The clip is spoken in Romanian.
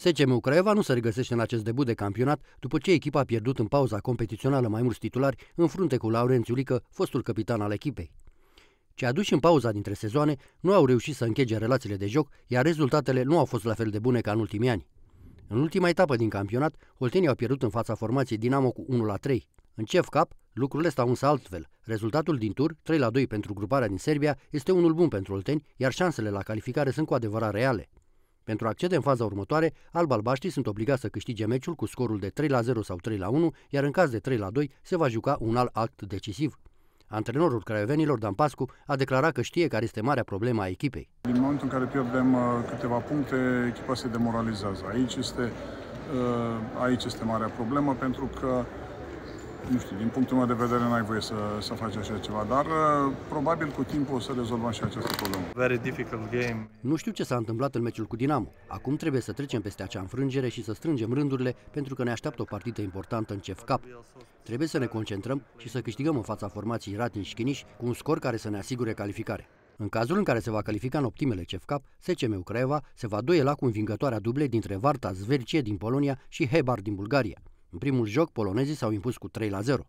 SCM Craiova nu se regăsește în acest debut de campionat după ce echipa a pierdut în pauza competițională mai mulți titulari în frunte cu Laurențiu Lică, fostul capitan al echipei. Ce aduși în pauza dintre sezoane nu au reușit să închege relațiile de joc, iar rezultatele nu au fost la fel de bune ca în ultimii ani. În ultima etapă din campionat, Oltenii au pierdut în fața formației Dinamo cu 1 la 3. În Cef Cup, lucrurile stau însă altfel. Rezultatul din tur, 3 la 2 pentru gruparea din Serbia, este unul bun pentru Olteni, iar șansele la calificare sunt cu adevărat reale. Pentru a accede în faza următoare, albalbaștii sunt obligați să câștige meciul cu scorul de 3 la 0 sau 3 la 1, iar în caz de 3 la 2 se va juca un alt act decisiv. Antrenorul craiovenilor, Dan Pascu, a declarat că știe care este marea problemă a echipei. Din momentul în care pierdem uh, câteva puncte, echipa se demoralizează. Aici este, uh, aici este marea problemă, pentru că nu știu, din punctul meu de vedere n-ai voie să, să faci așa ceva, dar uh, probabil cu timpul o să rezolvăm și această problemă. Very difficult game. Nu știu ce s-a întâmplat în meciul cu Dinamo. Acum trebuie să trecem peste acea înfrângere și să strângem rândurile pentru că ne așteaptă o partidă importantă în CEF Cup. Trebuie să ne concentrăm și să câștigăm în fața formației Ratin și Chiniș cu un scor care să ne asigure calificare. În cazul în care se va califica în optimele CEF Cup, SCM Ucraeva se va duela cu învingătoarea duble dintre Varta Zvercie din Polonia și Hebar din Bulgaria. În primul joc, polonezii s-au impus cu 3 la 0.